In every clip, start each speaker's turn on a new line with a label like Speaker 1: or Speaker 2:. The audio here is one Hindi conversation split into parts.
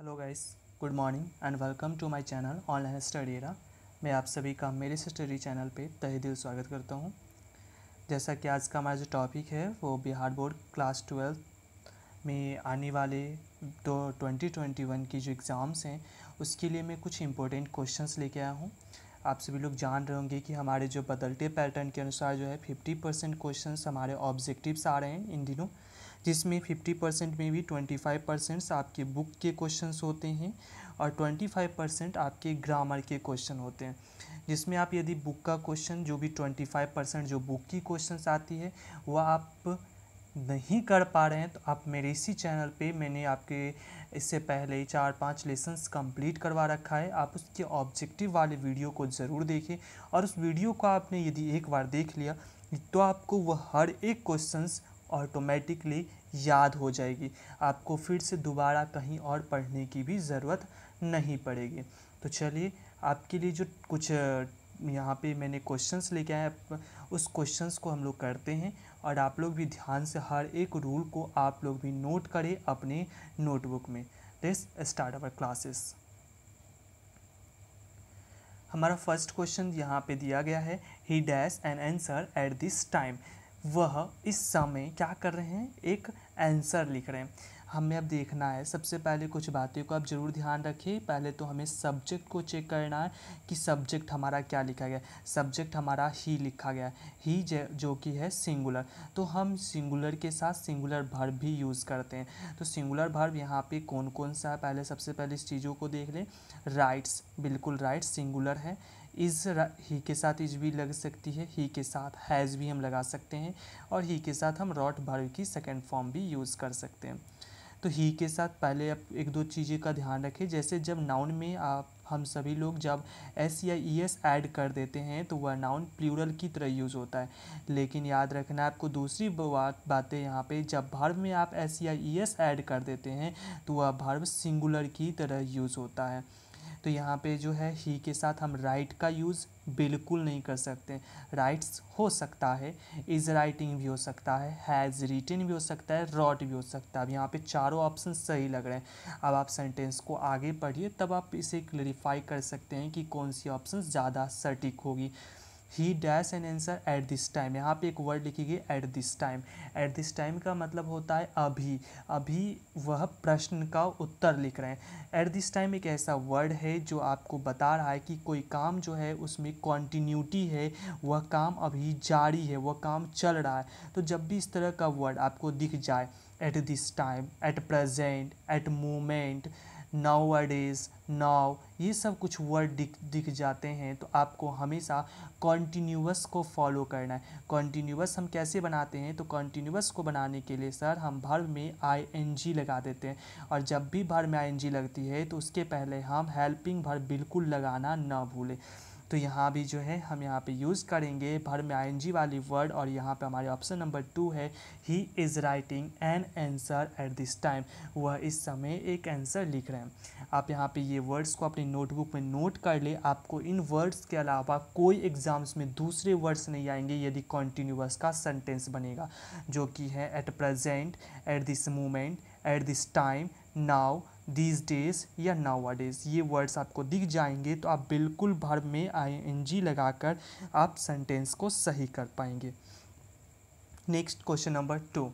Speaker 1: hello guys good morning and welcome to my channel online study era मैं आप सभी का मेरे स्टडी चैनल पे तहे दिल स्वागत करता हूँ जैसा कि आज का हमारा जो टॉपिक है वो बिहार बोर्ड क्लास ट्वेल्थ में आने वाले दो ट्वेंटी ट्वेंटी वन की जो एग्ज़ाम्स हैं उसके लिए मैं कुछ इंपॉर्टेंट क्वेश्चंस लेके आया हूँ आप सभी लोग जान रहे होंगे कि हमारे जो बदलते पैटर्न के अनुसार जो है फिफ्टी परसेंट क्वेश्चन हमारे ऑब्जेक्टिव्स आ रहे हैं इन दिनों किस में फिफ्टी परसेंट में भी ट्वेंटी फाइव परसेंट्स आपके बुक के क्वेश्चन होते हैं और ट्वेंटी फाइव परसेंट आपके ग्रामर के क्वेश्चन होते हैं जिसमें आप यदि बुक का क्वेश्चन जो भी ट्वेंटी फाइव परसेंट जो बुक की क्वेश्चन आती है वह आप नहीं कर पा रहे हैं तो आप मेरे इसी चैनल पे मैंने आपके इससे पहले चार पांच लेसन्स कंप्लीट करवा रखा है आप उसके ऑब्जेक्टिव वाले वीडियो को ज़रूर देखें और उस वीडियो को आपने यदि एक बार देख लिया तो आपको वह हर एक क्वेश्चंस ऑटोमेटिकली याद हो जाएगी आपको फिर से दोबारा कहीं और पढ़ने की भी ज़रूरत नहीं पड़ेगी तो चलिए आपके लिए जो कुछ यहाँ पे मैंने क्वेश्चंस लेके आए उस क्वेश्चंस को हम लोग करते हैं और आप लोग भी ध्यान से हर एक रूल को आप लोग भी नोट करें अपने नोटबुक में दिस स्टार्ट अवर क्लासेस हमारा फर्स्ट क्वेश्चन यहाँ पे दिया गया है he dash an answer at this time वह इस समय क्या कर रहे हैं एक आंसर लिख रहे हैं हमें अब देखना है सबसे पहले कुछ बातें को आप ज़रूर ध्यान रखिए पहले तो हमें सब्जेक्ट को चेक करना है कि सब्जेक्ट हमारा क्या लिखा गया सब्जेक्ट हमारा ही लिखा गया ही जो कि है सिंगुलर तो हम सिंगुलर के साथ सिंगुलर भर्व भी यूज़ करते हैं तो सिंगुलर भर्व यहाँ पे कौन कौन सा है पहले सबसे पहले इस चीज़ों को देख लें राइट्स बिल्कुल राइट्स सिंगुलर है इज़ ही के साथ इज भी लग सकती है ही के साथ हैज़ भी हम लगा सकते हैं और ही के साथ हम रॉट भर्व की सेकेंड फॉर्म भी यूज़ कर सकते हैं तो ही के साथ पहले आप एक दो चीज़ें का ध्यान रखें जैसे जब नाउन में आप हम सभी लोग जब एस या ई एस ऐड कर देते हैं तो वह नाउन प्लूरल की तरह यूज़ होता है लेकिन याद रखना आपको दूसरी बात बातें यहाँ पे जब भर्व में आप एस या ई एस ऐड कर देते हैं तो वह भर्व सिंगुलर की तरह यूज़ होता है तो यहाँ पे जो है ही के साथ हम राइट का यूज़ बिल्कुल नहीं कर सकते राइट्स हो सकता है इज़ राइटिंग भी हो सकता है हैज़ रिटिन भी हो सकता है रॉट भी हो सकता है अब यहाँ पे चारों ऑप्शन सही लग रहे हैं अब आप सेंटेंस को आगे पढ़िए तब आप इसे क्लरिफाई कर सकते हैं कि कौन सी ऑप्शन ज़्यादा सटीक होगी he dash an answer at this time यहाँ पे एक वर्ड लिखी गई at this time at this time का मतलब होता है अभी अभी वह प्रश्न का उत्तर लिख रहे हैं एट दिस टाइम एक ऐसा वर्ड है जो आपको बता रहा है कि कोई काम जो है उसमें कॉन्टीन्यूटी है वह काम अभी जारी है वह काम चल रहा है तो जब भी इस तरह का वर्ड आपको दिख जाए at this time at present at moment nowadays now ये सब कुछ वर्ड दिख दिख जाते हैं तो आपको हमेशा कॉन्टीन्यूस को फॉलो करना है कॉन्टीन्यूस हम कैसे बनाते हैं तो कॉन्टीन्यूस को बनाने के लिए सर हम भर में आई एन जी लगा देते हैं और जब भी भर में आई एन जी लगती है तो उसके पहले हम हेल्पिंग भर बिल्कुल लगाना ना भूलें तो यहाँ भी जो है हम यहाँ पे यूज़ करेंगे भर में आई वाली वर्ड और यहाँ पे हमारे ऑप्शन नंबर टू है he is writing an answer at this time वह इस समय एक आंसर लिख रहे हैं आप यहाँ पे ये वर्ड्स को अपनी नोटबुक में नोट कर ले आपको इन वर्ड्स के अलावा कोई एग्ज़ाम्स में दूसरे वर्ड्स नहीं आएंगे यदि कॉन्टीन्यूस का सेंटेंस बनेगा जो कि है at present at this moment at this time now these days या नावा डेज ये वर्ड्स आपको दिख जाएंगे तो आप बिल्कुल भर में आई एन जी लगाकर आप सेंटेंस को सही कर पाएंगे next question number two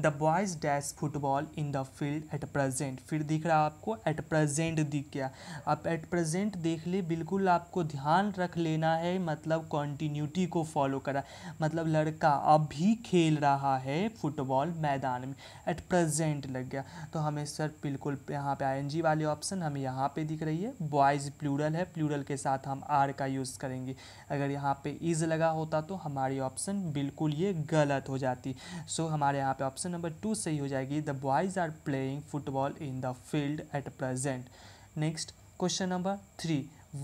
Speaker 1: the boys dash football in the field at present फिर दिख रहा आपको एट प्रेजेंट दिख गया अब एट प्रेजेंट देख ले बिल्कुल आपको ध्यान रख लेना है मतलब कॉन्टीन्यूटी को फॉलो करा मतलब लड़का अभी खेल रहा है फुटबॉल मैदान में एट प्रेजेंट लग गया तो हमें सर बिल्कुल यहाँ पे आई वाले ऑप्शन हमें यहाँ पे दिख रही है बॉयज़ प्लूरल है प्लूरल के साथ हम आर का यूज़ करेंगे अगर यहाँ पे इज़ लगा होता तो हमारी ऑप्शन बिल्कुल ये गलत हो जाती सो हमारे यहाँ पे ऑप्शन ऑप्शन नंबर टू सही हो जाएगी the boys are playing football in the field at present next question number three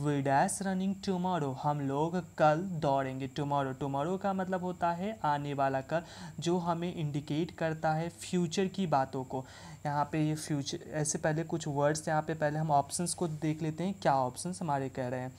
Speaker 1: we dash running tomorrow हम लोग कल दौड़ेंगे टुमारो टुमारो का मतलब होता है आने वाला कल जो हमें इंडिकेट करता है फ्यूचर की बातों को यहाँ पे ये फ्यूचर ऐसे पहले कुछ वर्ड्स यहाँ पे पहले हम ऑप्शंस को देख लेते हैं क्या ऑप्शंस हमारे कह रहे हैं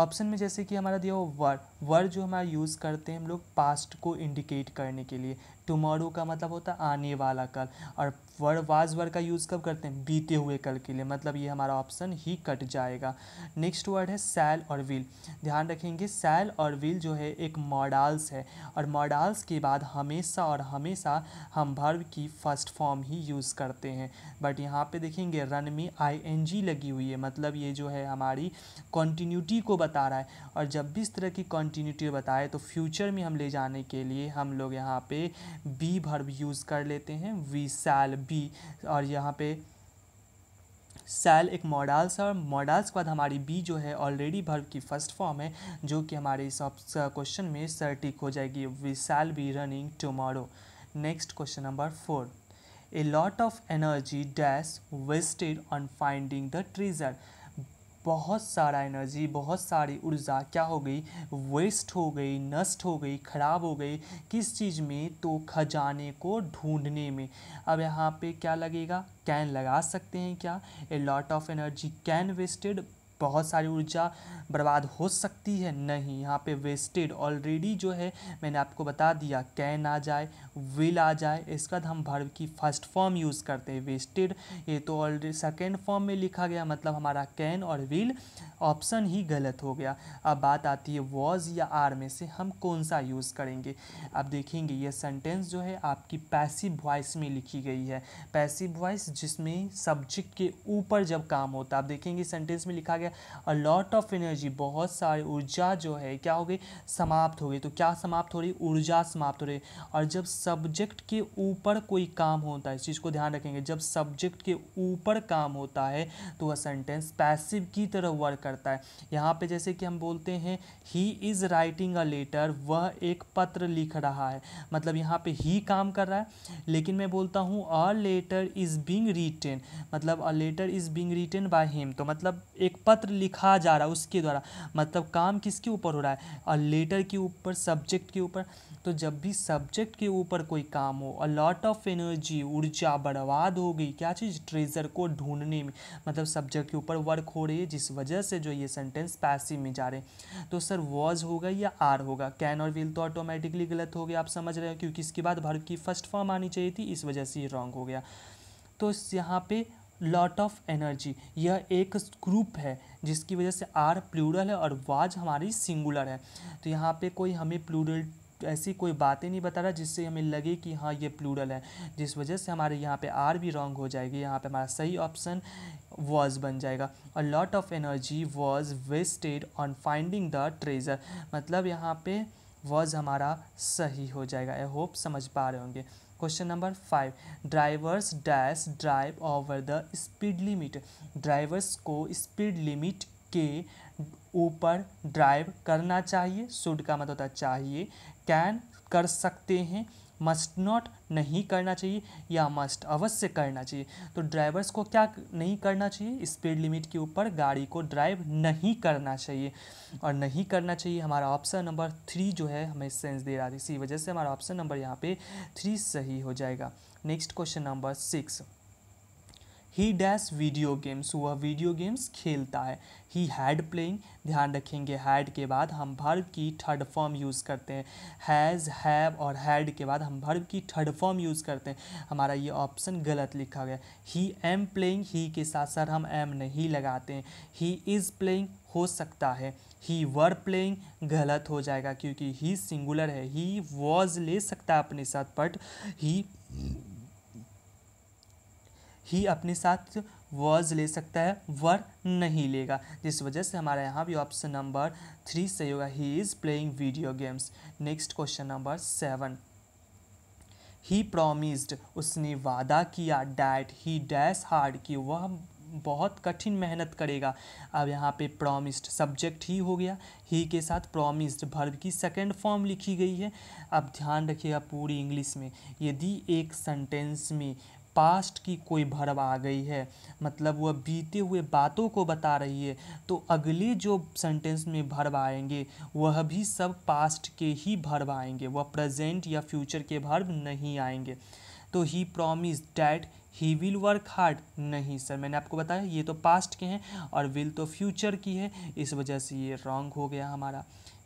Speaker 1: ऑप्शन में जैसे कि हमारा दिया हुआ वर्ड वर्ड जो हमारा यूज़ करते हैं हम लोग पास्ट को इंडिकेट करने के लिए टुमारो का मतलब होता है आने वाला कल और वर्ड वाज वर्ड का यूज़ कब करते हैं बीते हुए कल के लिए मतलब ये हमारा ऑप्शन ही कट जाएगा नेक्स्ट वर्ड है सैल और व्हील ध्यान रखेंगे सैल और व्हील जो है एक मॉडल्स है और मॉडल्स के बाद हमेशा और हमेशा हम भर्व की फर्स्ट फॉर्म ही यूज़ करते हैं बट यहाँ पे देखेंगे रन में आई एन जी लगी हुई है मतलब ये जो है हमारी कॉन्टीन्यूटी को बता रहा है और जब भी इस तरह की कॉन्टीन्यूटी बताए तो फ्यूचर में हम ले जाने के लिए हम लोग यहाँ पर बी भर्ब यूज़ कर लेते हैं वी सैल बी और यहाँ पे सैल एक मॉडल्स है और मॉडल्स के बाद हमारी बी जो है ऑलरेडी भर्व की फर्स्ट फॉर्म है जो कि हमारे इस क्वेश्चन में सर हो जाएगी we shall be running tomorrow next question number four a lot of energy dash wasted on finding the treasure बहुत सारा एनर्जी बहुत सारी ऊर्जा क्या हो गई वेस्ट हो गई नष्ट हो गई ख़राब हो गई किस चीज़ में तो खजाने को ढूंढने में अब यहाँ पे क्या लगेगा कैन लगा सकते हैं क्या a lot of energy can wasted बहुत सारी ऊर्जा बर्बाद हो सकती है नहीं यहाँ पे वेस्टेड ऑलरेडी जो है मैंने आपको बता दिया कैन आ जाए विल आ जाए इसके बाद तो हम भर्व की फर्स्ट फॉर्म यूज़ करते हैं वेस्टेड ये तो ऑलरेडी सेकेंड फॉर्म में लिखा गया मतलब हमारा कैन और विल ऑप्शन ही गलत हो गया अब बात आती है वॉज या आर में से हम कौन सा यूज़ करेंगे अब देखेंगे ये सेंटेंस जो है आपकी पैसिव वॉइस में लिखी गई है पैसिव वॉइस जिसमें सब्जेक्ट के ऊपर जब काम होता है आप देखेंगे सेंटेंस में लिखा गया है अ लॉट ऑफ एनर्जी बहुत सारी ऊर्जा जो है क्या हो गई समाप्त हो गई तो क्या समाप्त हो रही ऊर्जा समाप्त हो रही और जब सब्जेक्ट के ऊपर कोई काम होता है इस चीज़ को ध्यान रखेंगे जब सब्जेक्ट के ऊपर काम होता है तो वह सेंटेंस पैसिव की तरह वर्क करता है यहाँ पे जैसे कि हम बोलते हैं he is writing a letter वह एक पत्र लिख रहा है मतलब यहाँ पे ही काम कर रहा है लेकिन मैं बोलता हूँ a letter is being written मतलब a letter is being written by him तो मतलब एक पत्र पत्र लिखा जा रहा है उसके द्वारा मतलब काम किसके ऊपर हो रहा है और लेटर के ऊपर सब्जेक्ट के ऊपर तो जब भी सब्जेक्ट के ऊपर कोई काम हो और लॉट ऑफ एनर्जी ऊर्जा बर्बाद हो गई क्या चीज़ ट्रेजर को ढूंढने में मतलब सब्जेक्ट के ऊपर वर्क हो रही है जिस वजह से जो ये सेंटेंस पैसिव में जा रहे हैं तो सर वॉज होगा या आर होगा कैन और विल तो ऑटोमेटिकली गलत हो गया आप समझ रहे हो क्योंकि इसके बाद भर की फर्स्ट फॉर्म आनी चाहिए थी इस वजह से ये रॉन्ग हो गया तो यहाँ पे लॉट ऑफ एनर्जी यह एक ग्रुप है जिसकी वजह से आर प्लूरल है और वाज हमारी सिंगुलर है तो यहाँ पे कोई हमें प्लूरल ऐसी कोई बातें नहीं बता रहा जिससे हमें लगे कि हाँ ये प्लूरल है जिस वजह से हमारे यहाँ पे आर भी रॉन्ग हो जाएगी यहाँ पे हमारा सही ऑप्शन वॉज बन जाएगा और lot of energy was wasted on finding the treasure मतलब यहाँ पे वॉज हमारा सही हो जाएगा आई होप समझ पा रहे होंगे question number five drivers dash drive over the speed limit drivers को स्पीड लिमिट के ऊपर ड्राइव करना चाहिए शुड का मतलब होता है चाहिए कैन कर सकते हैं मस्ट नॉट नहीं करना चाहिए या मस्ट अवश्य करना चाहिए तो ड्राइवर्स को क्या नहीं करना चाहिए स्पीड लिमिट के ऊपर गाड़ी को ड्राइव नहीं करना चाहिए और नहीं करना चाहिए हमारा ऑप्शन नंबर थ्री जो है हमें सेंस दे रहा है इसी वजह से हमारा ऑप्शन नंबर यहाँ पे थ्री सही हो जाएगा next question number six he dash video games वह वीडियो गेम्स खेलता है ही हैड प्लेइंग ध्यान रखेंगे हैड के बाद हम भर्व की थर्ड फॉर्म यूज़ करते हैं हैज़ हैव और हैड के बाद हम भर्व की थर्ड फॉर्म यूज़ करते हैं हमारा ये ऑप्शन गलत लिखा गया ही एम प्लेइंग ही के साथ सर हम एम नहीं लगाते हैं ही इज़ प्लेइंग हो सकता है ही वर प्लेइंग गलत हो जाएगा क्योंकि ही सिंगुलर है ही वॉज ले सकता है अपने साथ बट ही ही अपने साथ वर्ज ले सकता है वर नहीं लेगा जिस वजह से हमारा यहाँ भी ऑप्शन नंबर थ्री सही होगा he is playing video games next question number seven he promised उसने वादा किया डैट ही डैश हार्ड कि वह बहुत कठिन मेहनत करेगा अब यहाँ पे प्रोमिस्ड सब्जेक्ट ही हो गया ही के साथ प्रोमिस्ड भर्व की सेकेंड फॉर्म लिखी गई है अब ध्यान रखिएगा पूरी इंग्लिश में यदि एक सेंटेंस में पास्ट की कोई भरवा आ गई है मतलब वह बीते हुए बातों को बता रही है तो अगले जो सेंटेंस में भरब आएंगे वह भी सब पास्ट के ही भरब आएंगे वह प्रेजेंट या फ्यूचर के भरब नहीं आएंगे तो he promise that he will work hard नहीं सर मैंने आपको बताया ये तो पास्ट के हैं और विल तो फ्यूचर की है इस वजह से ये रॉन्ग हो गया हमारा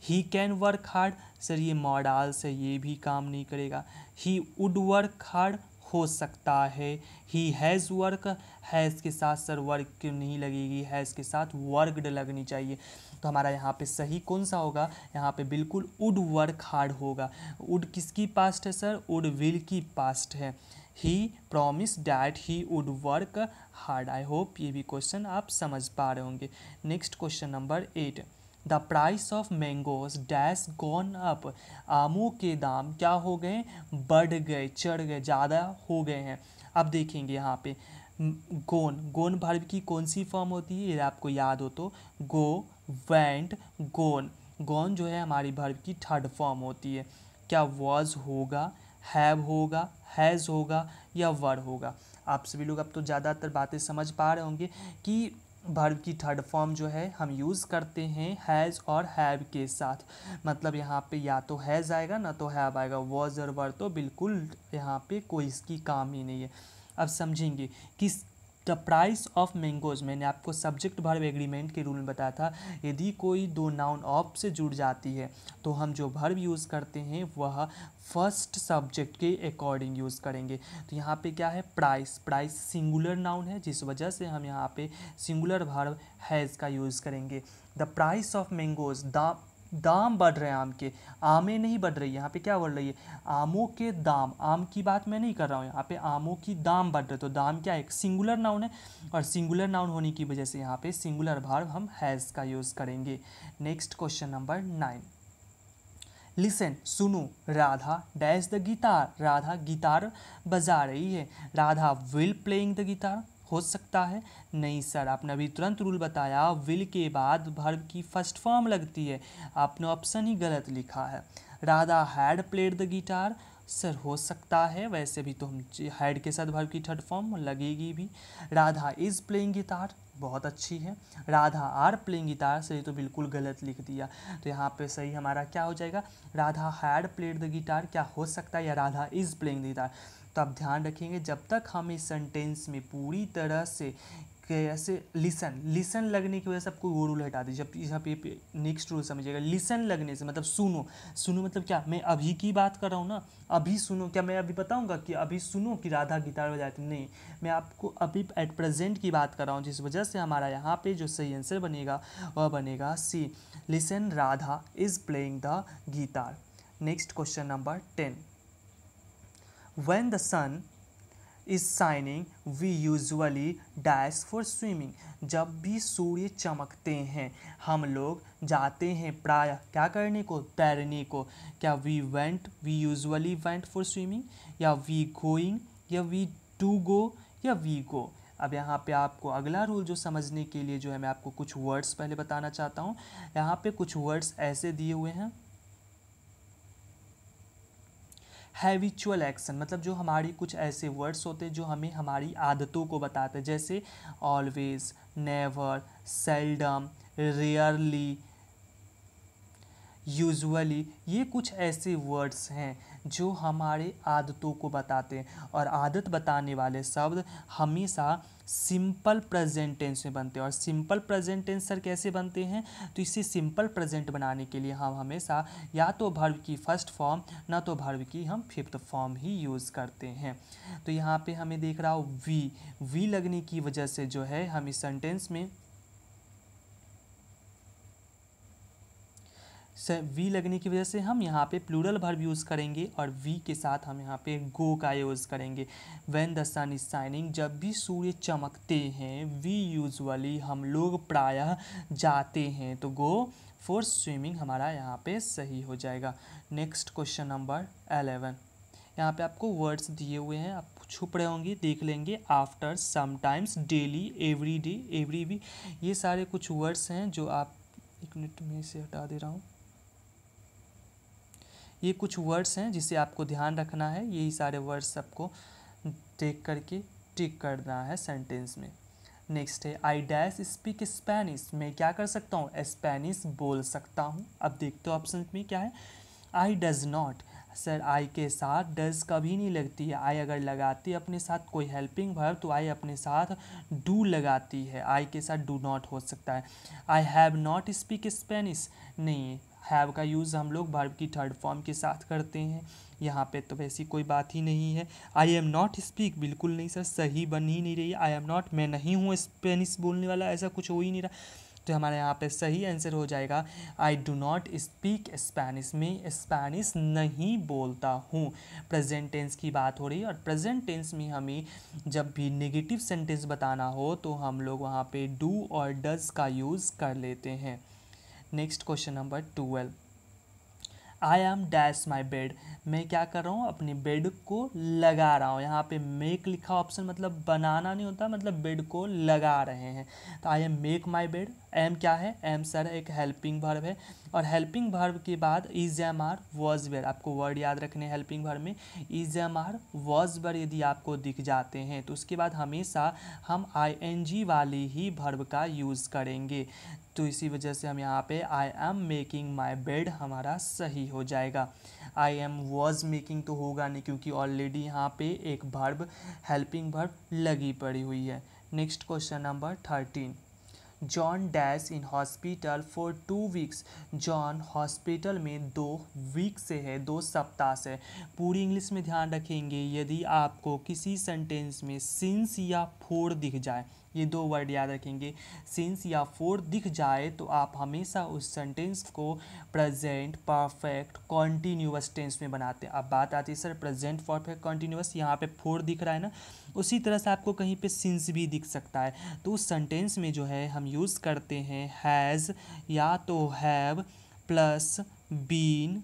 Speaker 1: he can work hard sir ये मॉडाल से ये भी काम नहीं करेगा ही वुड वर्क हार्ड हो सकता है ही हैज़ वर्क हैज़ के साथ सर वर्क क्यों नहीं लगेगी हैज़ के साथ वर्कड लगनी चाहिए तो हमारा यहाँ पे सही कौन सा होगा यहाँ पे बिल्कुल उड वर्क हार्ड होगा उड किसकी पास्ट है सर उड विल की पास्ट है ही प्रोमिस डैट ही उड वर्क हार्ड आई होप ये भी क्वेश्चन आप समझ पा रहे होंगे next question number eight the price of mangoes dash gone up आमों के दाम क्या हो गए बढ़ गए चढ़ गए ज़्यादा हो गए हैं अब देखेंगे यहाँ पे गोन गोन भर्व की कौन सी फॉर्म होती है ये आपको याद हो तो गो वेंट गोन गोन जो है हमारी भर्व की थर्ड फॉर्म होती है क्या वॉज होगा हैव होगा हैज़ होगा या वर होगा आप सभी लोग अब तो ज़्यादातर बातें समझ पा रहे होंगे कि भर्व की थर्ड फॉर्म जो है हम यूज़ करते हैं हैज़ और हैव के साथ मतलब यहाँ पे या तो हैज़ आएगा ना तो हैव आएगा वॉज और वर तो बिल्कुल यहाँ पे कोई इसकी काम ही नहीं है अब समझेंगे किस द प्राइस ऑफ मैंगोज मैंने आपको सब्जेक्ट भर्व एग्रीमेंट के रूल में बताया था यदि कोई दो नाउन ऑफ से जुड़ जाती है तो हम जो भर्व यूज़ करते हैं वह फर्स्ट सब्जेक्ट के अकॉर्डिंग यूज़ करेंगे तो यहाँ पे क्या है प्राइस प्राइस सिंगुलर नाउन है जिस वजह से हम यहाँ पे सिंगुलर भर्व हैज़ का यूज़ करेंगे the price of mangoes the दाम बढ़ रहे हैं आम के आमें नहीं बढ़ रही यहाँ पे क्या बढ़ रही है आमों के दाम आम की बात मैं नहीं कर रहा हूँ यहाँ पे आमों की दाम बढ़ रहे तो दाम क्या है सिंगुलर नाउन है और सिंगुलर नाउन होने की वजह से यहाँ पे सिंगुलर भार्व हम हैज़ का यूज़ करेंगे next question number nine listen सुनो Radha dash the guitar Radha guitar बजा रही है Radha will playing the guitar हो सकता है नहीं सर आपने अभी तुरंत रूल बताया विल के बाद भर्व की फर्स्ट फॉर्म लगती है आपने ऑप्शन ही गलत लिखा है Radha had played the guitar sir हो सकता है वैसे भी तो हम हैड के साथ भर्व की थर्ड फॉर्म लगेगी भी राधा इज़ प्लेइंग गिटार बहुत अच्छी है राधा आर प्लेइंग गिटार सही तो बिल्कुल गलत लिख दिया तो यहाँ पे सही हमारा क्या हो जाएगा Radha had played the guitar क्या हो सकता है या Radha is playing the guitar तो आप ध्यान रखेंगे जब तक हम इस सेंटेंस में पूरी तरह से कैसे लिसन लिसन लगने की वजह से आपको वो रूल हटा दी जब यहाँ पे नेक्स्ट रूल समझिएगा लिसन लगने से मतलब सुनो सुनो मतलब क्या मैं अभी की बात कर रहा हूँ ना अभी सुनो क्या मैं अभी बताऊँगा कि अभी सुनो कि राधा गिटार बजाती नहीं मैं आपको अभी एट प्रेजेंट की बात कर रहा हूँ जिस वजह से हमारा यहाँ पर जो सही आंसर बनेगा वह बनेगा C listen Radha is playing the guitar next question number ten when the sun is shining we usually dash for swimming जब भी सूर्य चमकते हैं हम लोग जाते हैं प्राय क्या करने को तैरने को क्या we went we usually went for swimming या वी गोइंग या वी टू गो या वी गो अब यहाँ पे आपको अगला रूल जो समझने के लिए जो है मैं आपको कुछ वर्ड्स पहले बताना चाहता हूँ यहाँ पे कुछ वर्ड्स ऐसे दिए हुए हैं हैविचुअल एक्शन मतलब जो हमारी कुछ ऐसे वर्ड्स होते हैं जो हमें हमारी आदतों को बताते हैं जैसे always never seldom rarely usually ये कुछ ऐसे वर्ड्स हैं जो हमारे आदतों को बताते हैं और आदत बताने वाले शब्द हमेशा सिंपल प्रेजेंट टेंस में बनते हैं और सिंपल प्रेजेंट टेंस सर कैसे बनते हैं तो इसे सिंपल प्रेजेंट बनाने के लिए हम हमेशा या तो भर्व की फर्स्ट फॉर्म ना तो भर्व की हम फिफ्थ फॉर्म ही यूज़ करते हैं तो यहाँ पे हमें देख रहा हो वी वी लगने की वजह से जो है हम इस सेंटेंस में वी लगने की वजह से हम यहाँ पे प्लूरल वर्ब यूज़ करेंगे और वी के साथ हम यहाँ पे गो का यूज़ करेंगे when the sun is shining जब भी सूर्य चमकते हैं वी यूजली हम लोग प्रायः जाते हैं तो गो फॉर स्विमिंग हमारा यहाँ पे सही हो जाएगा नेक्स्ट क्वेश्चन नंबर एलेवन यहाँ पे आपको वर्ड्स दिए हुए हैं आप छुप रहे होंगे देख लेंगे after sometimes daily every day every we ये सारे कुछ वर्ड्स हैं जो आप एक मिनट में से हटा दे रहा हूँ ये कुछ वर्ड्स हैं जिसे आपको ध्यान रखना है यही सारे वर्ड्स आपको टेक करके टिक करना है सेंटेंस में नेक्स्ट है आई डैश स्पीक स्पेनिश मैं क्या कर सकता हूँ स्पेनिश बोल सकता हूँ अब देखते हो ऑप्शन में क्या है I does not sir I के साथ डज कभी नहीं लगती है आई अगर लगाती अपने साथ कोई हेल्पिंग वर्ब तो आई अपने साथ डू लगाती है आई के साथ डू नॉट हो सकता है I have not speak Spanish नहीं हैव का यूज़ हम लोग भर्व की थर्ड फॉर्म के साथ करते हैं यहाँ पे तो वैसी कोई बात ही नहीं है आई एम नॉट स्पीक बिल्कुल नहीं सर सही बन ही नहीं रही आई एम नॉट मैं नहीं हूँ स्पेनिश बोलने वाला ऐसा कुछ हो ही नहीं रहा तो हमारे यहाँ पे सही आंसर हो जाएगा I do not speak Spanish में स्पेनिश नहीं बोलता हूँ प्रेजेंट टेंस की बात हो रही है और प्रेजेंट टेंस में हमें जब भी नेगेटिव सेंटेंस बताना हो तो हम लोग वहाँ पे डू और डज का यूज़ कर लेते हैं next question number twelve I am dash my bed मैं क्या कर रहा हूँ अपने बेड को लगा रहा हूँ यहाँ पे मेक लिखा ऑप्शन मतलब बनाना नहीं होता मतलब बेड को लगा रहे हैं तो I am make my bed am क्या है एम सर एक हेल्पिंग भर्व है और हेल्पिंग भर्व के बाद is am are was were आपको वर्ड याद रखने हेल्पिंग भर्व में is am are was were यदि आपको दिख जाते हैं तो उसके बाद हमेशा हम आई एन जी वाले ही भर्व का यूज़ करेंगे तो इसी वजह से हम यहाँ पे I am making my bed हमारा सही हो जाएगा आई एम वॉज मेकिंग तो होगा नहीं क्योंकि ऑलरेडी यहाँ पे एक भर्ब हेल्पिंग भर्ब लगी पड़ी हुई है next question number thirteen John dash in hospital for two weeks John hospital में दो वीक से है दो सप्ताह से पूरी इंग्लिश में ध्यान रखेंगे यदि आपको किसी सेंटेंस में सिंस या फोर दिख जाए ये दो वर्ड याद रखेंगे सिंस या फोर दिख जाए तो आप हमेशा उस सेंटेंस को प्रेजेंट परफेक्ट कॉन्टीन्यूस टेंस में बनाते हैं अब बात आती है सर प्रेजेंट परफेक्ट कॉन्टीन्यूस यहाँ पे फोर दिख रहा है ना उसी तरह से आपको कहीं पे सिंस भी दिख सकता है तो उस सेंटेंस में जो है हम यूज़ करते हैं हैज़ या तो have plus been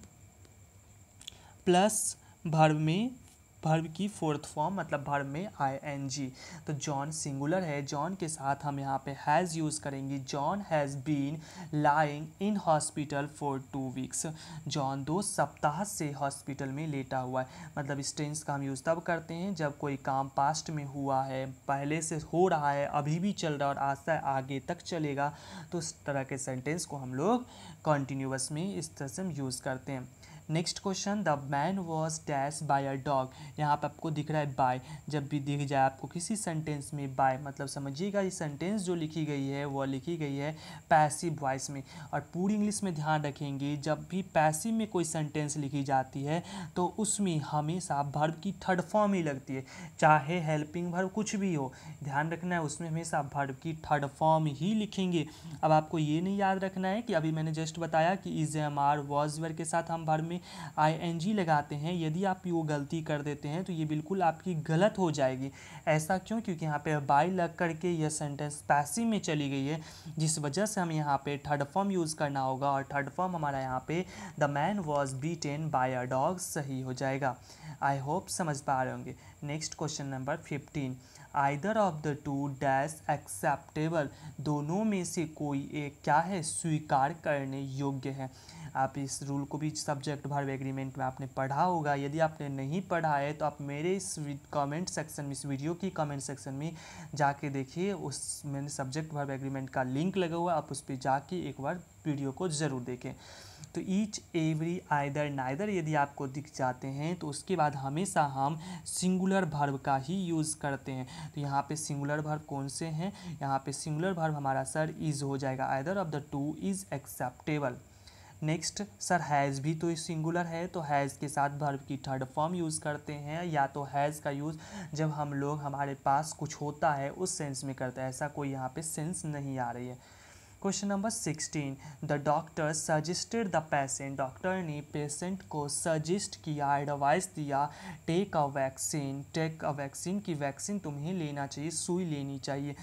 Speaker 1: plus verb में भर्व की फोर्थ फॉर्म मतलब भर्व में आई एन जी तो जॉन सिंगुलर है जॉन के साथ हम यहाँ पे हैज़ यूज़ करेंगे John has been lying in hospital for two weeks John दो सप्ताह से हॉस्पिटल में लेटा हुआ है मतलब इस टेंस का हम यूज़ तब करते हैं जब कोई काम पास्ट में हुआ है पहले से हो रहा है अभी भी चल रहा है और आशा आगे तक चलेगा तो इस तरह के सेंटेंस को हम लोग कंटिन्यूस में इस तरह से हम यूज़ करते हैं next question the man was dash by a dog यहाँ पर आपको दिख रहा है बाय जब भी दिख जाए आपको किसी सेंटेंस में बाय मतलब समझिएगा ये सेंटेंस जो लिखी गई है वह लिखी गई है पैसिव वॉइस में और पूरी इंग्लिश में ध्यान रखेंगे जब भी पैसिव में कोई सेंटेंस लिखी जाती है तो उसमें हमेशा भर्व की थर्ड फॉर्म ही लगती है चाहे हेल्पिंग भर्व कुछ भी हो ध्यान रखना है उसमें हमेशा भर्व की थर्ड फॉर्म ही लिखेंगे अब आपको ये नहीं याद रखना है कि अभी मैंने जस्ट बताया कि is am are was were के साथ हम भर्व में में आई लगाते हैं यदि आप वो गलती कर देते हैं तो ये बिल्कुल आपकी गलत हो जाएगी ऐसा क्यों क्योंकि यहाँ पे बाई लग करके ये सेंटेंस पैसिव में चली गई है जिस वजह से हमें यहाँ पे थर्ड फॉर्म यूज़ करना होगा और थर्ड फॉर्म हमारा यहाँ पे the man was beaten by a dog सही हो जाएगा आई होप समझ पा रहे होंगे next question number fifteen either of the two dash acceptable दोनों में से कोई एक क्या है स्वीकार करने योग्य है आप इस रूल को भी सब्जेक्ट भार्व एग्रीमेंट में आपने पढ़ा होगा यदि आपने नहीं पढ़ा है तो आप मेरे इस कमेंट सेक्शन में इस वीडियो की कमेंट सेक्शन में जाके देखिए उस मैंने सब्जेक्ट भार्व एग्रीमेंट का लिंक लगा हुआ आप उस पर जाके एक बार वीडियो को ज़रूर देखें तो ईच एवरी आइदर नाइदर यदि आपको दिख जाते हैं तो उसके बाद हमेशा हम सिंगुलर भर्व का ही यूज़ करते हैं तो यहाँ पे सिंगुलर भर्व कौन से हैं यहाँ पे सिंगुलर भर्व हमारा सर इज़ हो जाएगा either of the two is acceptable next sir has भी तो सिंगुलर है तो हैज़ के साथ भर्व की थर्ड फॉर्म यूज़ करते हैं या तो हैज़ का यूज़ जब हम लोग हमारे पास कुछ होता है उस सेंस में करते हैं ऐसा कोई यहाँ पे सेंस नहीं आ रही है question number sixteen the doctor suggested the patient doctor ने पेशेंट को सजेस्ट किया एडवाइस दिया take a vaccine take a vaccine की वैक्सीन तुम्हें लेना चाहिए सुई लेनी चाहिए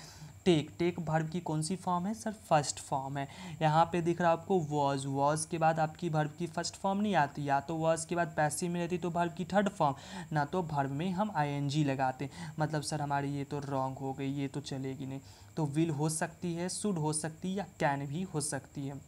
Speaker 1: टेक टेक भर्व की कौन सी फॉर्म है सर फर्स्ट फॉर्म है यहाँ पे दिख रहा है आपको वॉज वॉज के बाद आपकी भर्व की फर्स्ट फॉर्म नहीं आती या तो वॉज के बाद पैसिव में रहती तो भर्व की थर्ड फॉर्म ना तो भर्व में हम आई लगाते मतलब सर हमारी ये तो रॉन्ग हो गई ये तो चलेगी नहीं तो विल हो सकती है शुड हो सकती या कैन भी हो सकती है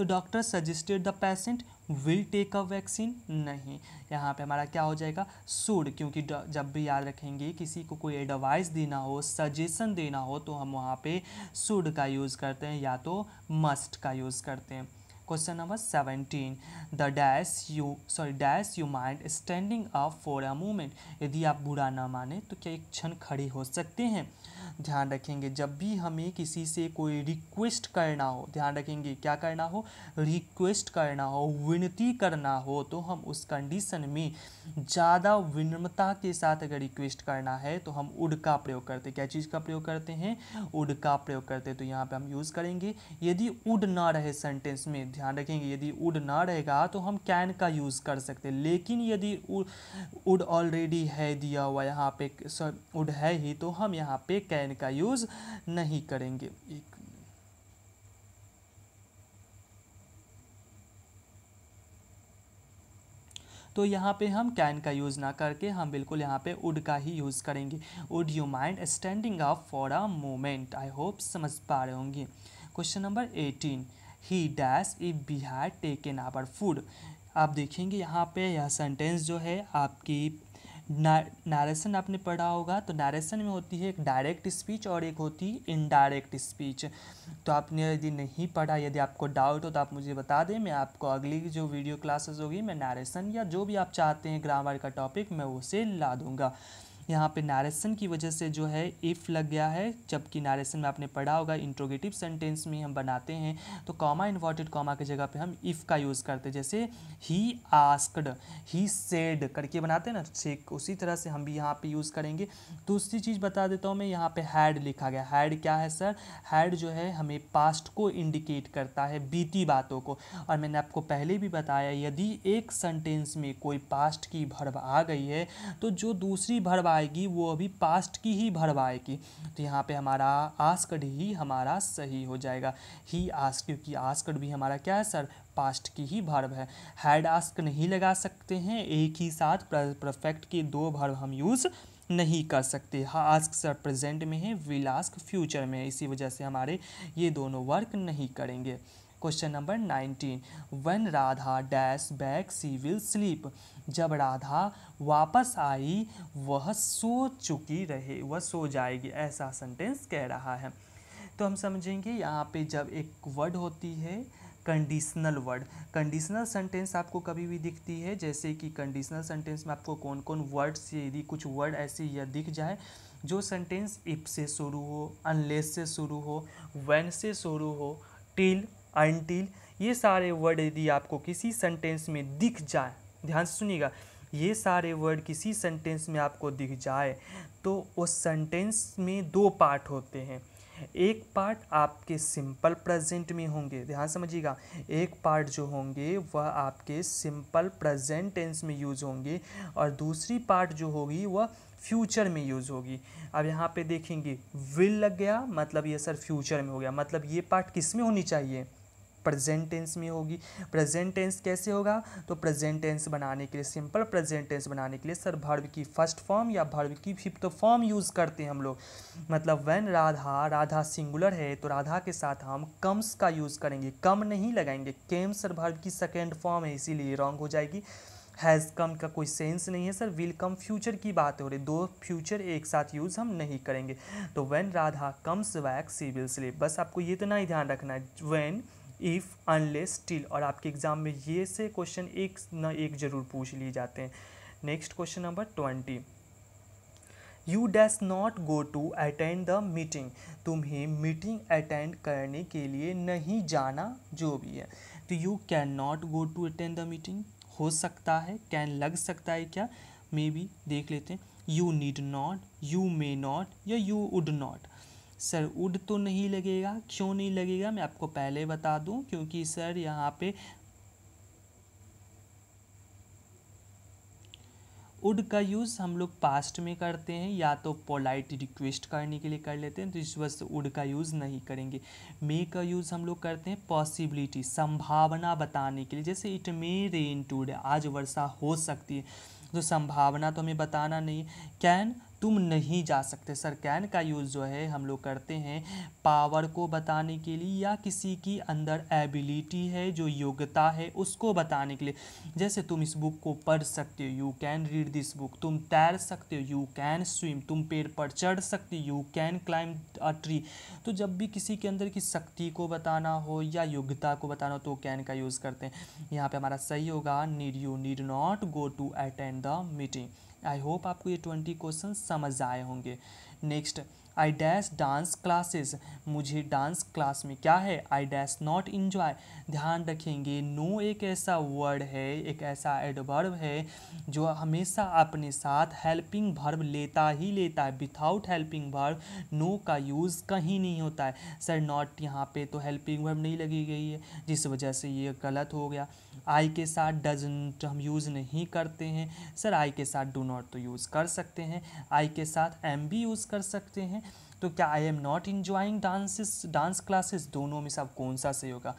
Speaker 1: तो doctor suggested the patient will take a vaccine नहीं यहाँ पे हमारा क्या हो जाएगा सूड क्योंकि जब भी याद रखेंगे किसी को कोई एडवाइस देना हो सजेशन देना हो तो हम वहाँ पे सुड का यूज़ करते हैं या तो मस्ट का यूज़ करते हैं question number seventeen the dash you sorry dash you mind standing up for a moment यदि आप बुरा ना माने तो क्या एक क्षण खड़े हो सकते हैं ध्यान रखेंगे जब भी हमें किसी से कोई रिक्वेस्ट करना हो ध्यान रखेंगे क्या करना हो रिक्वेस्ट करना हो विनती करना हो तो हम उस कंडीशन में ज़्यादा विनम्रता के साथ अगर रिक्वेस्ट करना है तो हम उड का प्रयोग करते क्या चीज़ का प्रयोग करते हैं उड का प्रयोग करते तो यहाँ पर हम यूज़ करेंगे यदि उड ना रहे सेंटेंस में ध्यान रखेंगे यदि उड ना रहेगा तो हम कैन का यूज़ कर सकते लेकिन यदि उड ऑलरेडी है दिया हुआ यहाँ पे उड है ही तो हम यहाँ पे कैन का यूज़ नहीं करेंगे एक तो यहाँ पे हम कैन का यूज़ ना करके हम बिल्कुल यहाँ पे उड का ही यूज़ करेंगे would you mind standing up for a moment I hope समझ पा रहे होंगे question number eighteen he dash if be had taken our food आप देखेंगे यहाँ पे यह सेंटेंस जो है आपकी ना नारेशन आपने पढ़ा होगा तो नारेशन में होती है एक डायरेक्ट स्पीच और एक होती है इनडायरेक्ट स्पीच तो आपने यदि नहीं पढ़ा यदि आपको डाउट हो तो आप मुझे बता दें मैं आपको अगली जो वीडियो क्लासेस होगी मैं नारेशन या जो भी आप चाहते हैं ग्रामर का टॉपिक मैं उसे ला दूँगा यहाँ पे नारेसन की वजह से जो है इफ़ लग गया है जबकि नारेसन में आपने पढ़ा होगा इंट्रोगेटिव सेंटेंस में हम बनाते हैं तो कॉमा इन्वर्टेड कॉमा की जगह पे हम इफ़ का यूज़ करते हैं जैसे ही आस्कड ही सेड करके बनाते हैं ना सेक उसी तरह से हम भी यहाँ पे यूज़ करेंगे दूसरी चीज़ बता देता हूँ मैं यहाँ पर हैड लिखा गया हैड क्या है सर हैड जो है हमें पास्ट को इंडिकेट करता है बीती बातों को और मैंने आपको पहले भी बताया यदि एक सेंटेंस में कोई पास्ट की भर्ब आ गई है तो जो दूसरी भर्ब आ आएगी वो अभी पास्ट की ही भर्व आएगी तो यहाँ पे हमारा आस्कड ही हमारा सही हो जाएगा ही आस्क क्योंकि आस्कड भी हमारा क्या है सर पास्ट की ही भर्व है हैड आस्क नहीं लगा सकते हैं एक ही साथ परफेक्ट के दो भर्व हम यूज़ नहीं कर सकते हाँ आस्क सर प्रेजेंट में है विल आस्क फ्यूचर में इसी वजह से हमारे ये दोनों वर्क नहीं करेंगे question number nineteen one Radha dash back she will sleep जब राधा वापस आई वह सो चुकी रहे वह सो जाएगी ऐसा सेंटेंस कह रहा है तो हम समझेंगे यहाँ पे जब एक वर्ड होती है कंडीशनल वर्ड कंडीशनल सेंटेंस आपको कभी भी दिखती है जैसे कि कंडीशनल सेंटेंस में आपको कौन कौन वर्ड्स यदि कुछ वर्ड ऐसे या दिख जाए जो सेंटेंस इफ से शुरू हो अनलेस से शुरू हो वैन से शुरू हो टिल अंटिल ये सारे वर्ड यदि आपको किसी सेंटेंस में दिख जाए ध्यान से सुनिएगा ये सारे वर्ड किसी सेंटेंस में आपको दिख जाए तो उस सेंटेंस में दो पार्ट होते हैं एक पार्ट आपके सिंपल प्रेजेंट में होंगे ध्यान समझिएगा एक पार्ट जो होंगे वह आपके सिंपल प्रेजेंट टेंस में यूज़ होंगे और दूसरी पार्ट जो होगी वह फ्यूचर में यूज़ होगी अब यहाँ पे देखेंगे विल लग गया मतलब ये सर फ्यूचर में हो गया मतलब ये पार्ट किस में होनी चाहिए प्रेजेंट टेंस में होगी प्रेजेंट टेंस कैसे होगा तो प्रेजेंट टेंस बनाने के लिए सिंपल प्रेजेंट टेंस बनाने के लिए सर भर्व की फर्स्ट फॉर्म या भर्व की फिफ्थ फॉर्म यूज़ करते हैं हम लोग मतलब वैन राधा राधा सिंगुलर है तो राधा के साथ हम कम्स का यूज़ करेंगे कम नहीं लगाएंगे केम सर भर्व की सेकेंड फॉर्म है इसीलिए रॉन्ग हो जाएगी हैज़ कम का कोई सेंस नहीं है सर विल कम फ्यूचर की बात हो रही दो फ्यूचर एक साथ यूज़ हम नहीं करेंगे तो when Radha comes back she will sleep बस आपको ये तो ना ही ध्यान रखना है वैन इफ़ अनलेस स्टिल और आपके एग्ज़ाम में ये से क्वेश्चन एक न एक जरूर पूछ लिए जाते हैं next question number twenty you dash not go to attend the meeting तुम्हें मीटिंग अटेंड करने के लिए नहीं जाना जो भी है तो you can not go to attend the meeting हो सकता है कैन लग सकता है क्या मे बी देख लेते हैं you need not you may not या you would not sir would तो नहीं लगेगा क्यों नहीं लगेगा मैं आपको पहले बता दूं क्योंकि सर यहाँ पे उड का यूज़ हम लोग पास्ट में करते हैं या तो पोलाइट रिक्वेस्ट करने के लिए कर लेते हैं तो इस वजह से उड का यूज़ नहीं करेंगे मे का यूज़ हम लोग करते हैं पॉसिबिलिटी संभावना बताने के लिए जैसे इट मे रेन टूडे आज वर्षा हो सकती है तो संभावना तो हमें बताना नहीं कैन तुम नहीं जा सकते सर कैन का यूज़ जो है हम लोग करते हैं पावर को बताने के लिए या किसी की अंदर एबिलिटी है जो योग्यता है उसको बताने के लिए जैसे तुम इस बुक को पढ़ सकते हो you can read this book तुम तैर सकते हो यू कैन स्विम तुम पेड़ पर चढ़ सकते हो you can climb a tree तो जब भी किसी के अंदर की शक्ति को बताना हो या योग्यता को बताना हो तो कैन का यूज़ करते हैं यहाँ पर हमारा सही होगा need you need not go to attend the meeting I hope आपको ये ट्वेंटी क्वेश्चन समझ आए होंगे next I dash dance classes मुझे डांस क्लास में क्या है आई डैश नॉट इन्जॉय ध्यान रखेंगे नो एक ऐसा वर्ड है एक ऐसा एडवर्ब है जो हमेशा अपने साथ हेल्पिंग भर्व लेता ही लेता है विथाउट हेल्पिंग भर्व नो का यूज़ कहीं नहीं होता है सर नॉट यहाँ पे तो हेल्पिंग भर्व नहीं लगी गई है जिस वजह से ये गलत हो गया आई के साथ डजेंट हम यूज़ नहीं करते हैं सर आई के साथ डू नॉट तो यूज़ कर सकते हैं आई के साथ एम भी यूज़ कर सकते हैं तो क्या I am not enjoying dances dance classes दोनों में से आप कौन सा सही होगा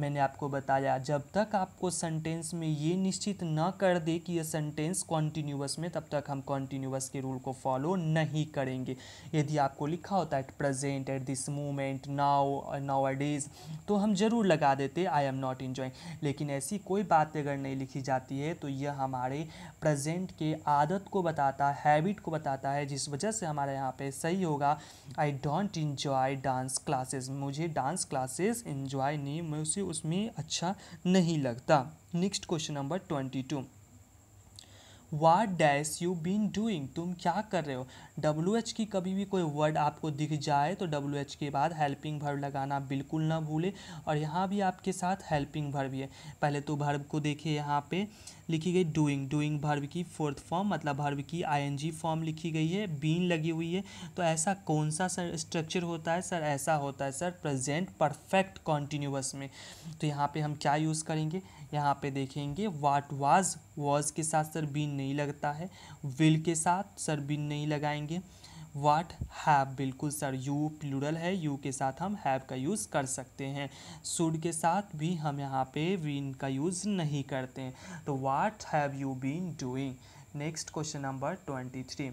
Speaker 1: मैंने आपको बताया जब तक आपको सेंटेंस में ये निश्चित न कर दे कि यह सेंटेंस कॉन्टिन्यूस में तब तक हम कॉन्टीन्यूस के रूल को फॉलो नहीं करेंगे यदि आपको लिखा होता at present at this moment now nowadays तो हम ज़रूर लगा देते आई एम नॉट इन्जॉइंग लेकिन ऐसी कोई बात अगर नहीं लिखी जाती है तो यह हमारे प्रजेंट के आदत को बताता हैबिट को बताता है जिस वजह से हमारे यहाँ पर सही होगा I don't enjoy dance classes मुझे डांस क्लासेस इन्जॉय नहीं मैं उसे उसमें अच्छा नहीं लगता next question number twenty two what dash you been doing तुम क्या कर रहे हो डब्ल्यू एच की कभी भी कोई वर्ड आपको दिख जाए तो डब्ल्यू एच के बाद हेल्पिंग भर्व लगाना बिल्कुल ना भूले और यहाँ भी आपके साथ हेल्पिंग भर्व है पहले तो भर्व को देखिए यहाँ पे लिखी गई डूइंग डूइंग भर्व की फोर्थ फॉर्म मतलब भर्व की जी फॉर्म लिखी गई है बीन लगी हुई है तो ऐसा कौन सा सर स्ट्रक्चर होता है सर ऐसा होता है सर प्रेजेंट परफेक्ट कॉन्टिन्यूस में तो यहाँ पे हम क्या यूज़ करेंगे यहाँ पे देखेंगे वाट वाज वॉज के साथ सर बीन नहीं लगता है विल के साथ सर बीन नहीं लगाएंगे वाट हैव बिल्कुल सर यू प्लूरल है यू के साथ हम हैव का यूज़ कर सकते हैं सुड के साथ भी हम यहाँ पे बीन का यूज़ नहीं करते हैं तो what have you been doing next question number twenty three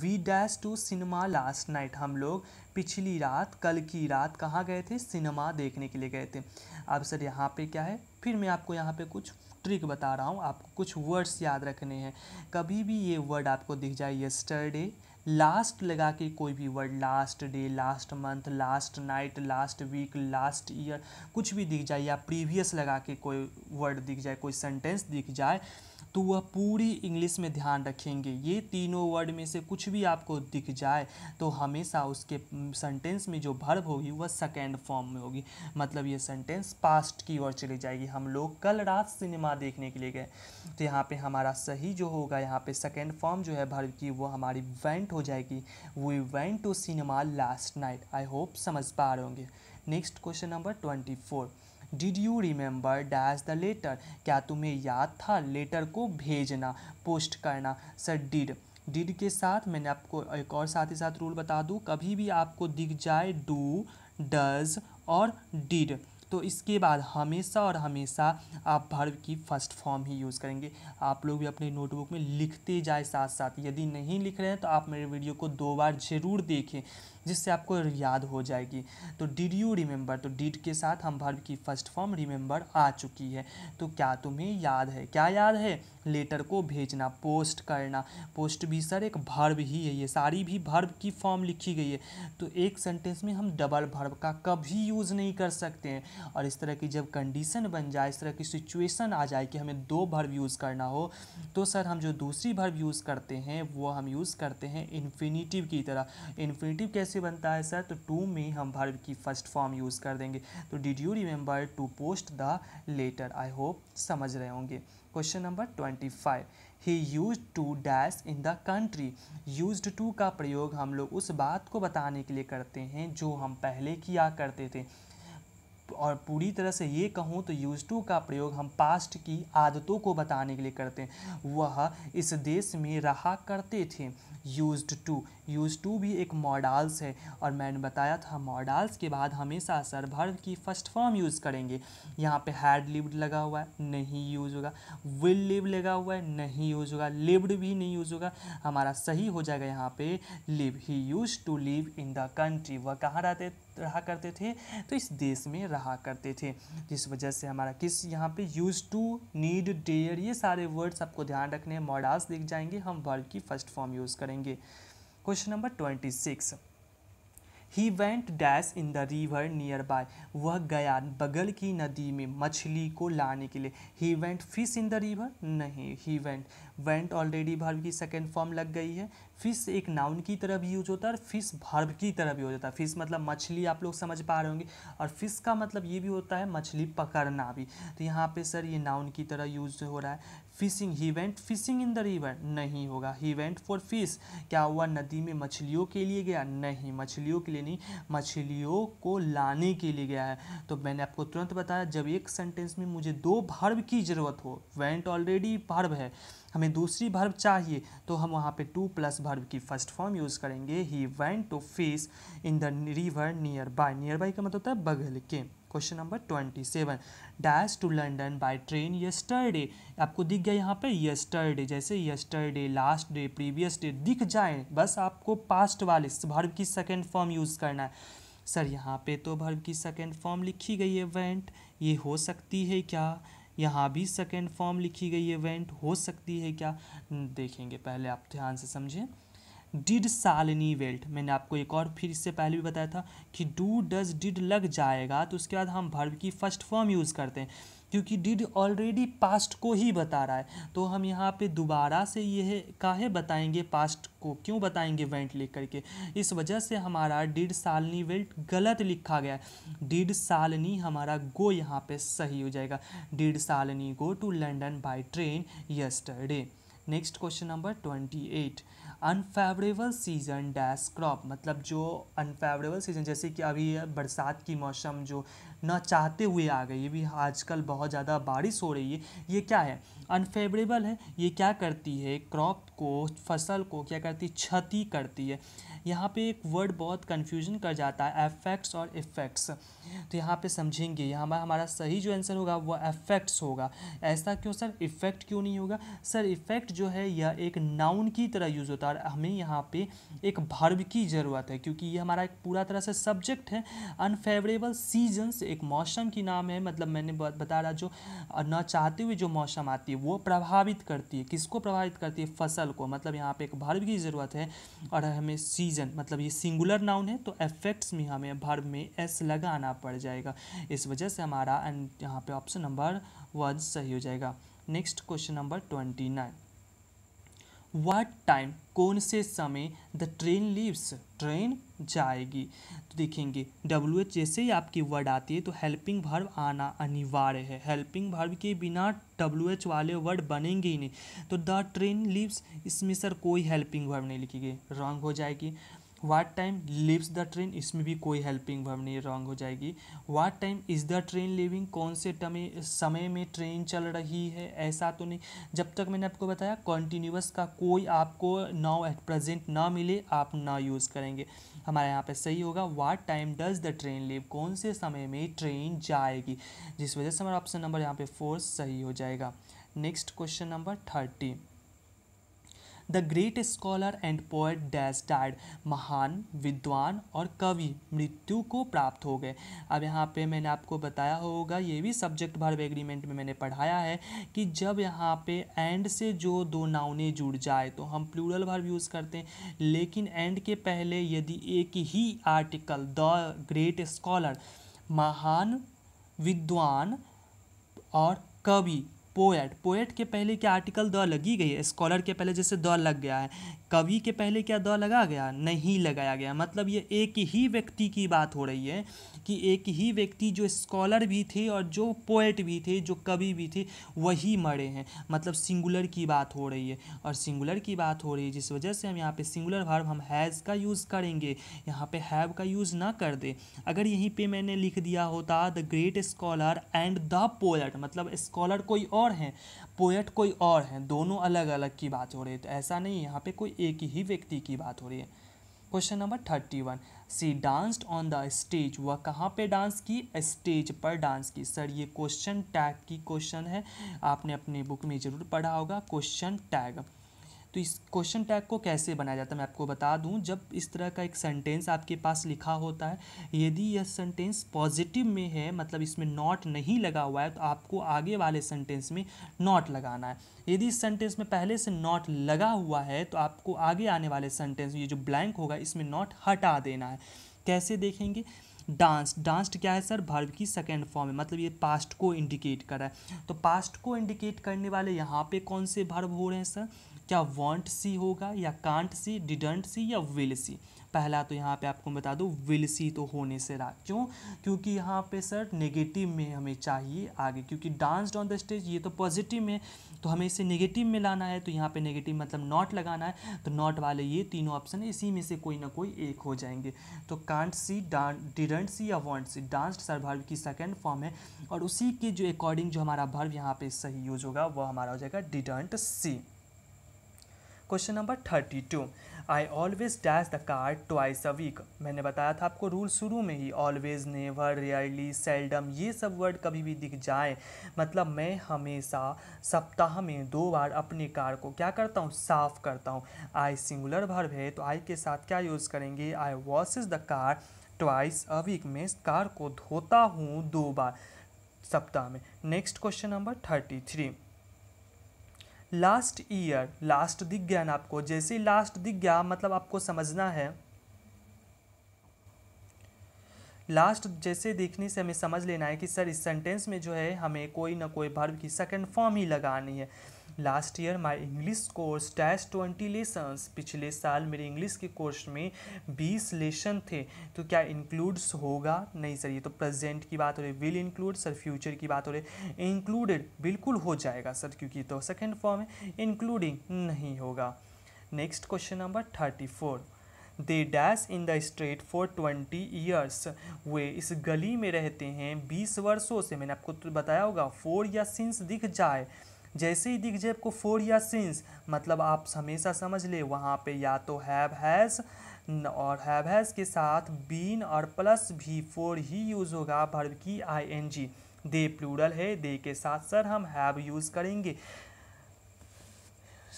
Speaker 1: we dash to cinema last night हम लोग पिछली रात कल की रात कहाँ गए थे सिनेमा देखने के लिए गए थे अब सर यहाँ पे क्या है फिर मैं आपको यहाँ पे कुछ ट्रिक बता रहा हूँ आपको कुछ वर्ड्स याद रखने हैं कभी भी ये वर्ड आपको दिख जाए यस्टरडे लास्ट लगा के कोई भी word last day last month last night last week last year कुछ भी दिख जाए या प्रीवियस लगा के कोई वर्ड दिख जाए कोई सेंटेंस दिख जाए तो वह पूरी इंग्लिश में ध्यान रखेंगे ये तीनों वर्ड में से कुछ भी आपको दिख जाए तो हमेशा उसके सेंटेंस में जो भर्व होगी वह सेकेंड फॉर्म में होगी मतलब ये सेंटेंस पास्ट की ओर चली जाएगी हम लोग कल रात सिनेमा देखने के लिए गए तो यहाँ पे हमारा सही जो होगा यहाँ पे सेकेंड फॉर्म जो है भर्व की वो हमारी वेंट हो जाएगी we went to cinema last night I hope समझ पा रहे होंगे next question number twenty four did you remember dash the letter क्या तुम्हें याद था लेटर को भेजना पोस्ट करना सर डिड डिड के साथ मैंने आपको एक और साथ ही साथ रूल बता दूँ कभी भी आपको दिख जाए डू डज और डिड तो इसके बाद हमेशा और हमेशा आप भर्व की फर्स्ट फॉर्म ही यूज़ करेंगे आप लोग भी अपने नोटबुक में लिखते जाए साथ साथ यदि नहीं लिख रहे हैं तो आप मेरे वीडियो को दो बार ज़रूर देखें जिससे आपको याद हो जाएगी तो डिड यू रिमेंबर तो डिड के साथ हम भर्व की फर्स्ट फॉर्म रिमेंबर आ चुकी है तो क्या तुम्हें याद है क्या याद है लेटर को भेजना पोस्ट करना पोस्ट भी सर एक भर्व ही है ये सारी भी भर्व की फॉर्म लिखी गई है तो एक सेंटेंस में हम डबल भर्व का कभी यूज़ नहीं कर सकते हैं और इस तरह की जब कंडीशन बन जाए इस तरह की सिचुएशन आ जाए कि हमें दो भर्व यूज़ करना हो तो सर हम जो दूसरी भर्व यूज़ करते हैं वो हम यूज़ करते हैं इन्फिनीटिव की तरह इन्फिनीटिव कैसे कैसे बनता है सर तो टू में हम भर्व की फर्स्ट फॉर्म यूज़ कर देंगे तो did you remember to post the letter I hope समझ रहे होंगे question number twenty five he used to dash in the country used to का प्रयोग हम लोग उस बात को बताने के लिए करते हैं जो हम पहले किया करते थे और पूरी तरह से ये कहूँ तो यूज़ टू का प्रयोग हम पास्ट की आदतों को बताने के लिए करते हैं वह इस देश में रहा करते थे यूज्ड टू यूज टू भी एक मॉडल्स है और मैंने बताया था मॉडल्स के बाद हमेशा भर की फर्स्ट फॉर्म यूज़ करेंगे यहाँ पे हैड लिव्ड लगा हुआ है नहीं यूज़ होगा विल लिव लगा हुआ है नहीं यूज़ होगा लिव्ड भी नहीं यूज़ होगा हमारा सही हो जाएगा यहाँ पे live he used to live in the country वह कहाँ रहते रहा करते थे तो इस देश में रहा करते थे जिस वजह से हमारा किस यहाँ पे यूज़ टू नीड डेयर ये सारे वर्ड्स आपको ध्यान रखने हैं मॉडास दिख जाएंगे हम वर्ड की फर्स्ट फॉर्म यूज़ करेंगे question number twenty six he went dash in the river nearby वह गया बगल की नदी में मछली को लाने के लिए he went fish in the river नहीं he went went already verb की सेकेंड फॉर्म लग गई है फिश एक नाउन की तरह भी यूज होता है और फिश भर्व की तरह भी हो जाता है फिश मतलब मछली आप लोग समझ पा रहे होंगे और फिश का मतलब ये भी होता है मछली पकड़ना भी तो यहाँ पे सर ये नाउन की तरह यूज हो रहा है fishing he went fishing in the river नहीं होगा ही वेंट फॉर फिश क्या हुआ नदी में मछलियों के लिए गया नहीं मछलियों के लिए नहीं मछलियों को लाने के लिए गया है तो मैंने आपको तुरंत बताया जब एक सेंटेंस में मुझे दो भर्व की ज़रूरत हो वेंट ऑलरेडी भर्व है हमें दूसरी भर्व चाहिए तो हम वहाँ पे टू प्लस भर्व की फर्स्ट फॉर्म यूज़ करेंगे he went to fish in the river nearby nearby का मतलब होता है बगल के question number twenty seven dash to London by train yesterday आपको दिख गया यहाँ पे यस्टरडे जैसे yesterday last day previous day दिख जाए बस आपको पास्ट वाले भर्व की सेकेंड फॉर्म यूज़ करना है सर यहाँ पे तो भर्व की सेकेंड फॉर्म लिखी गई है वेंट ये हो सकती है क्या यहाँ भी सेकेंड फॉर्म लिखी गई है वेंट हो सकती है क्या देखेंगे पहले आप ध्यान से समझें डिड सालनी वेल्ट मैंने आपको एक और फिर इससे पहले भी बताया था कि डू डज डिड लग जाएगा तो उसके बाद हम भर्व की फर्स्ट फॉर्म यूज़ करते हैं क्योंकि डिड ऑलरेडी पास्ट को ही बता रहा है तो हम यहाँ पे दोबारा से यह काहे बताएंगे पास्ट को क्यों बताएंगे वेंट लिख करके इस वजह से हमारा डिड सालनी वेल्ट गलत लिखा गया है डिड सालनी हमारा गो यहाँ पे सही हो जाएगा did Shalini go to London by train yesterday next question number twenty eight unfavourable season dash crop मतलब जो अनफेवरेबल सीज़न जैसे कि अभी बरसात की मौसम जो न चाहते हुए आ गई भी आजकल बहुत ज़्यादा बारिश हो रही है ये क्या है अनफेवरेबल है ये क्या करती है क्रॉप को फसल को क्या करती क्षति करती है यहाँ पे एक वर्ड बहुत कन्फ्यूजन कर जाता है एफेक्ट्स और इफ़ेक्ट्स तो यहाँ पे समझेंगे यहाँ पर हमारा सही जो आंसर होगा वो एफेक्ट्स होगा ऐसा क्यों सर इफ़ेक्ट क्यों नहीं होगा सर इफ़ेक्ट जो है यह एक नाउन की तरह यूज़ होता है और हमें यहाँ पे एक भर्व की ज़रूरत है क्योंकि ये हमारा एक पूरा तरह से सब्जेक्ट है अनफेवरेबल सीजन्स एक मौसम की नाम है मतलब मैंने बता रहा जो न चाहते हुए जो मौसम आती है वो प्रभावित करती है किसको प्रभावित करती है फसल को मतलब यहाँ पे एक भर्व की ज़रूरत है और हमें सीजन मतलब ये सिंगुलर नाउन है तो एफेक्ट्स में हमें भर्व में एस लगाना पड़ जाएगा इस वजह से हमारा एंड यहाँ पर ऑप्शन नंबर वन सही हो जाएगा next question number twenty nine what time कौन से समय द ट्रेन लीव्स ट्रेन जाएगी तो देखेंगे डब्ल्यू एच जैसे ही आपकी वर्ड आती है तो हेल्पिंग भर्व आना अनिवार्य है हेल्पिंग भर्व के बिना डब्ल्यू एच वाले वर्ड बनेंगे ही नहीं तो द ट्रेन लीव्स इसमें सर कोई हेल्पिंग भर्व नहीं लिखी गई रॉन्ग हो जाएगी what time leaves the train इसमें भी कोई हेल्पिंग वर्ब नहीं रॉन्ग हो जाएगी what time is the train leaving कौन से टमे समय में ट्रेन चल रही है ऐसा तो नहीं जब तक मैंने आपको बताया कॉन्टीन्यूस का कोई आपको नाउ एट प्रेजेंट ना मिले आप ना यूज़ करेंगे हमारे यहाँ पे सही होगा what time does the train leave कौन से समय में ट्रेन जाएगी जिस वजह से हमारा ऑप्शन नंबर यहाँ पे फोर सही हो जाएगा next question number thirty the great scholar and poet dash died महान विद्वान और कवि मृत्यु को प्राप्त हो गए अब यहाँ पे मैंने आपको बताया होगा ये भी सब्जेक्ट भर्व एग्रीमेंट में मैंने पढ़ाया है कि जब यहाँ पे एंड से जो दो नाउने जुड़ जाए तो हम प्लूरल भर्व यूज़ करते हैं लेकिन एंड के पहले यदि एक ही आर्टिकल द ग्रेट स्कॉलर महान विद्वान और कवि पोएट पोएट के पहले क्या आर्टिकल द लगी गई है स्कॉलर के पहले जैसे द लग गया है कवि के पहले क्या द लगा गया नहीं लगाया गया मतलब ये एक ही व्यक्ति की बात हो रही है कि एक ही व्यक्ति जो स्कॉलर भी थे और जो पोएट भी थे जो कवि भी थे वही मरे हैं मतलब सिंगुलर की बात हो रही है और सिंगुलर की बात हो रही है जिस वजह से हम यहाँ पे सिंगुलर भार्व हम हैज़ का यूज़ करेंगे यहाँ पे हैव का यूज़ ना कर दे अगर यहीं पे मैंने लिख दिया होता the great scholar and the poet मतलब स्कॉलर कोई और हैं पोएट कोई और हैं दोनों अलग अलग की बात हो रही है तो ऐसा नहीं यहाँ पे कोई एक ही व्यक्ति की बात हो रही है question number thirty one she danced on the stage वह कहाँ पे डांस की स्टेज पर डांस की सर ये क्वेश्चन टैग की क्वेश्चन है आपने अपने बुक में ज़रूर पढ़ा होगा क्वेश्चन टैग तो इस क्वेश्चन टैग को कैसे बनाया जाता है मैं आपको बता दूं जब इस तरह का एक सेंटेंस आपके पास लिखा होता है यदि यह सेंटेंस पॉजिटिव में है मतलब इसमें नॉट नहीं लगा हुआ है तो आपको आगे वाले सेंटेंस में नॉट लगाना है यदि इस सेंटेंस में पहले से नॉट लगा हुआ है तो आपको आगे आने वाले सेंटेंस ये जो ब्लैंक होगा इसमें नॉट हटा देना है कैसे देखेंगे डांस डांस्ड क्या है सर भर्व की सेकेंड फॉर्म है मतलब ये पास्ट को इंडिकेट कर रहा है तो पास्ट को इंडिकेट करने वाले यहाँ पे कौन से भर्व हो रहे हैं सर क्या वॉन्ट सी होगा या कांट सी डिडंट सी या विल सी पहला तो यहाँ पे आपको बता दूँ विल सी तो होने से रहा क्यों क्योंकि यहाँ पे सर नेगेटिव में हमें चाहिए आगे क्योंकि डांस ऑन द स्टेज ये तो पॉजिटिव में तो हमें इसे नेगेटिव में लाना है तो यहाँ पे नेगेटिव मतलब नॉट लगाना है तो नॉट वाले ये तीनों ऑप्शन इसी में से कोई ना कोई एक हो जाएंगे तो कांट सी डिडंट सी या won't she dance sir verb की सेकेंड फॉर्म है और उसी के जो अकॉर्डिंग जो हमारा भर्व यहाँ पे सही यूज होगा वह हमारा हो जाएगा didn't see question number thirty two I always dash the car twice a week मैंने बताया था आपको रूल शुरू में ही ऑलवेज नेवर रेयरली सेल्डम ये सब वर्ड कभी भी दिख जाए मतलब मैं हमेशा सप्ताह में दो बार अपनी कार को क्या करता हूँ साफ करता हूँ आई सिंगुलर भर्व है तो आई के साथ क्या यूज़ करेंगे I is the car twice a week इस कार को धोता हूँ दो बार सप्ताह में next question number thirty three last year last दिख गया ना आपको जैसे लास्ट दिख गया मतलब आपको समझना है लास्ट जैसे देखने से हमें समझ लेना है कि सर इस सेंटेंस में जो है हमें कोई ना कोई भर्व की सेकंड फॉर्म ही लगानी है last year my English course dash twenty lessons पिछले साल मेरे इंग्लिश के कोर्स में बीस लेसन थे तो क्या इंक्लूड्स होगा नहीं सर ये तो प्रेजेंट की बात हो रही विल इंक्लूड सर फ्यूचर की बात हो रही इंक्लूडेड बिल्कुल हो जाएगा सर क्योंकि तो सेकेंड फॉर्म है इंक्लूडिंग नहीं होगा next question number thirty four they dash in the straight for twenty years वे इस गली में रहते हैं बीस वर्षों से मैंने आपको तो बताया होगा फोर या सिंस दिख जाए जैसे ही दिख जाए आपको फोर या सिंस मतलब आप हमेशा समझ ले वहाँ पे या तो हैव हैज़ और हैव हैज़ के साथ बीन और प्लस भी फोर ही यूज़ होगा भर्व की I N G they plural है दे के साथ सर हम हैव यूज़ करेंगे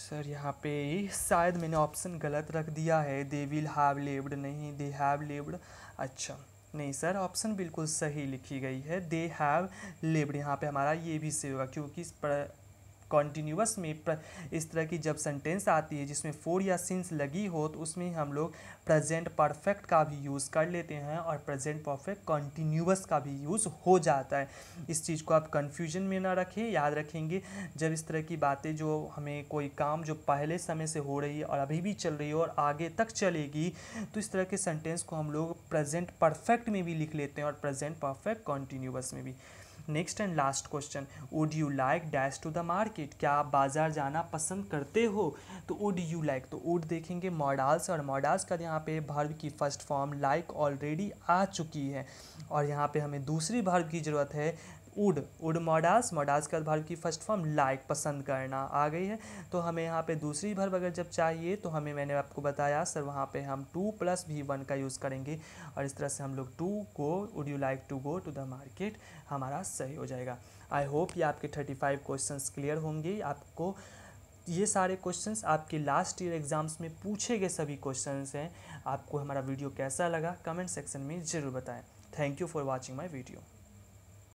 Speaker 1: सर यहाँ पे शायद मैंने ऑप्शन गलत रख दिया है दे विल हैव लिव्ड नहीं दे हैव लिव्ड अच्छा नहीं सर ऑप्शन बिल्कुल सही लिखी गई है दे हैव लिव्ड यहाँ पे हमारा ये भी सही होगा क्योंकि कॉन्टीन्यूस में इस तरह की जब सेंटेंस आती है जिसमें फोर या सिंस लगी हो तो उसमें हम लोग प्रेजेंट परफेक्ट का भी यूज़ कर लेते हैं और प्रेजेंट परफेक्ट कॉन्टीन्यूस का भी यूज़ हो जाता है इस चीज़ को आप कन्फ्यूजन में ना रखें याद रखेंगे जब इस तरह की बातें जो हमें कोई काम जो पहले समय से हो रही है और अभी भी चल रही है और आगे तक चलेगी तो इस तरह के सेंटेंस को हम लोग प्रेजेंट परफेक्ट में भी लिख लेते हैं और प्रेजेंट परफेक्ट कॉन्टीन्यूस में भी next and last question would you like dash to the market क्या आप बाज़ार जाना पसंद करते हो तो वुड यू लाइक तो वुड देखेंगे मॉडल्स और मॉडल्स का यहाँ पे भर्व की फर्स्ट फॉर्म लाइक ऑलरेडी आ चुकी है और यहाँ पे हमें दूसरी भर्व की ज़रूरत है उड उड मोडास मोडास के वर्ब की फर्स्ट फॉर्म लाइक पसंद करना आ गई है तो हमें यहाँ पे दूसरी भर अगर जब चाहिए तो हमें मैंने आपको बताया सर वहाँ पे हम टू प्लस भी वन का यूज़ करेंगे और इस तरह से हम लोग टू को would you like to go to the market हमारा सही हो जाएगा आई होप ये आपके थर्टी फाइव क्वेश्चन क्लियर होंगे आपको ये सारे क्वेश्चंस आपके लास्ट ईयर एग्ज़ाम्स में पूछे गए सभी क्वेश्चंस हैं आपको हमारा वीडियो कैसा लगा कमेंट सेक्शन में ज़रूर बताएं thank you for watching my video